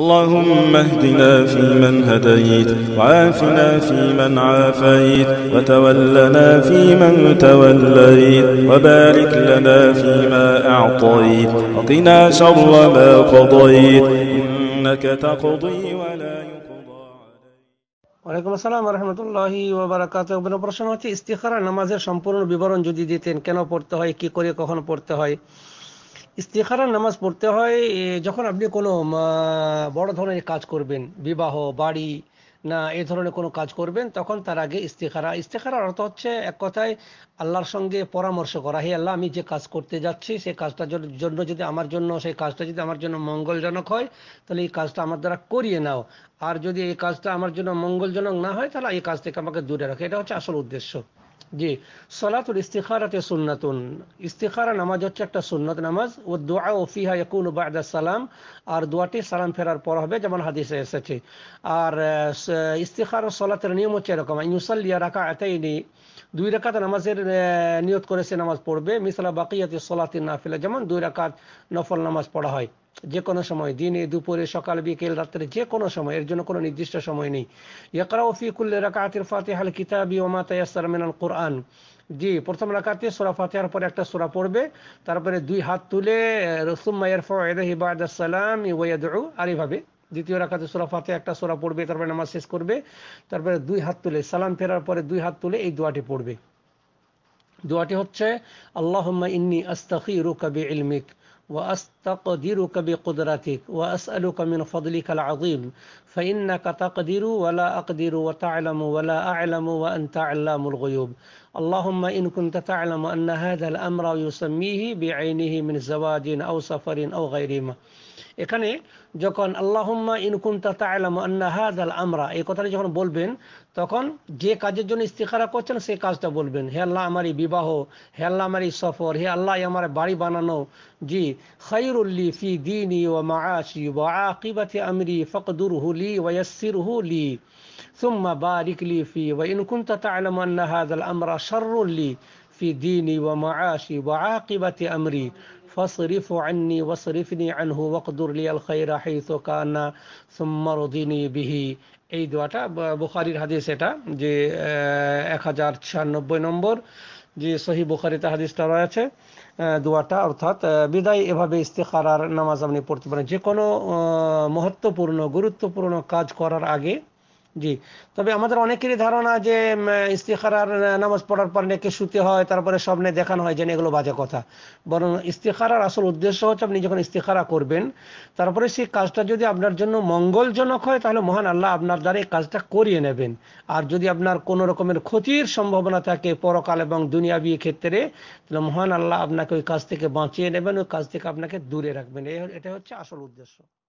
اللهم اهدنا فيمن هديت وعافنا فيمن عافيت وتولنا فيمن توليت وبارك لنا فيما أعطيت وقنا شر ما قضيت إنك تقضي ولا يقضى عليك وعليكم السلام ورحمة الله وبركاته ইস্তিখারা নামাজের সম্পূর্ণ বিবরণ যদি দিতেন কেন পড়তে হয় কি ইস্তেখারার নামাজ পড়তে হয় যখন আপনি কোনো বড় ধরনের কাজ করবেন বিবাহ বাড়ি না এ ধরনের কোনো কাজ করবেন তখন তার আগে ইস্তেখারা ইস্তেখারার অর্থ হচ্ছে এক কথায় আল্লাহর সঙ্গে পরামর্শ করা হে আল্লাহ আমি যে কাজ করতে যাচ্ছি সেই কাজটার জন্য যদি আমার জন্য সেই কাজটা যদি আমার জন্য মঙ্গলজনক হয় তাহলে এই কাজটা আমার দ্বারা করিয়ে নাও আর যদি এই কাজটা আমার জন্য মঙ্গলজনক না হয় তাহলে এই কাজ থেকে আমাকে দূরে রাখো এটা হচ্ছে আসল উদ্দেশ্য জি সলাতুল ইস্তিখারাতে সুন্নাতুন ইস্তিখারা নামাজ হচ্ছে একটা সুন্নত নামাজ ও দোয়া ও ফিহা ইকুন বাদা সালাম আর দোয়াটি সালাম ফেরার পর হবে যেমন হাদিসে এসেছে আর ইস্তিখার ও সলাতের নিয়ম হচ্ছে এরকম ইউসাল্লিয়া রাখা এতেই নেই দুই রাকাত নামাজের নিয়ত করেছে নামাজ পড়বে মিসালা বাকিয়াতে সলাতি না ফেলে যেমন দুই রাকাত নফল নামাজ পড়া হয় যে কোনো সময় দিনে দুপুরে সকাল বিকেল রাত্রে যে কোনো সময় এর জন্য কোনো নির্দিষ্ট সময় নেই ইয়াকরা ওফি কুল্লে রাকাতির ফাতিহাল কিতাবি ওমা ইয়াসার মিনাল কোর কোরআন জি প্রথম রাখাতে সোরা ফাতেহার পরে একটা সোরা পড়বে তারপরে দুই হাত তুলে রসুম্মাইয়ের ফদাহিবাদাম ওয়াদু আর এইভাবে দ্বিতীয় রাখাতে সোরা ফাতে একটা সোরা পড়বে তারপরে নামাজ শেষ করবে তারপরে দুই হাত তুলে সালাম ফেরার পরে দুই হাত তুলে এই দোয়াটি পড়বে দোয়াটি হচ্ছে আল্লাহ ইন্নি আস্তাকি রুকাবি ইলমিক وأستقدرك بقدرتك وأسألك من فضلك العظيم فإنك تقدر ولا أقدر وتعلم ولا أعلم وأنت علام الغيوب اللهم إن كنت تعلم أن هذا الأمر يسميه بعينه من زواج أو سفر أو غيرهما এখানে যখন আল্লাহম্মা ইন কুনতা তাতালাম আন্না হাযাল আমরা এই কথাটা যখন বলবেন তখন যে কাজের জন্য ইস্তিখারা করছেন সেই কাজটা বলবেন হে আল্লাহ আমারই বিবাহ হে আল্লাহ আমারই সফর হে আল্লাহ আমার বাড়ি বানানো জি খায়রুল লি ফি দীনি ওয়া মাআশি ওয়া আকিবাতি আমরি ফাকদুরহু লি ওয়া ইয়াসসিরহু লি ثم بارك لي فيه وإن كنت تعلم أن هذا الأمر شر لي في ديني ومعاشي وعاقبة أمري فاصرف عني واصرفني عنه واقدر لي الخير حيث كان ثم رضني به এই দোয়াটা বুখারির হাদিস এটা যে এক হাজার ছিয়ানব্বই নম্বর যে সহি বুখারিতে হাদিসটা রয়েছে দোয়াটা অর্থাৎ বিদায় এভাবে ইস্তেখারার নামাজ আপনি পড়তে পারেন যে কোনো মহত্বপূর্ণ গুরুত্বপূর্ণ কাজ করার আগে জি তবে আমাদের অনেকেরই ধারণা যে ইস্তিখারার নামাজ পড়ার পর নেকে শুতে হয় তারপরে স্বপ্নে দেখানো হয় যেন এগুলো বাজে কথা বরং ইস্তিখারার আসল উদ্দেশ্য হচ্ছে আপনি যখন ইস্তিখারা করবেন তারপরে সেই কাজটা যদি আপনার জন্য মঙ্গলজনক হয় তাহলে মহান আল্লাহ আপনার দ্বারা এই কাজটা করিয়ে নেবেন আর যদি আপনার কোনো রকমের ক্ষতির সম্ভাবনা থাকে পরকাল এবং দুনিয়াবি ক্ষেত্রে তাহলে মহান আল্লাহ আপনাকে ওই কাজ থেকে বাঁচিয়ে নেবেন ওই কাজ থেকে আপনাকে দূরে রাখবেন এটা হচ্ছে আসল উদ্দেশ্য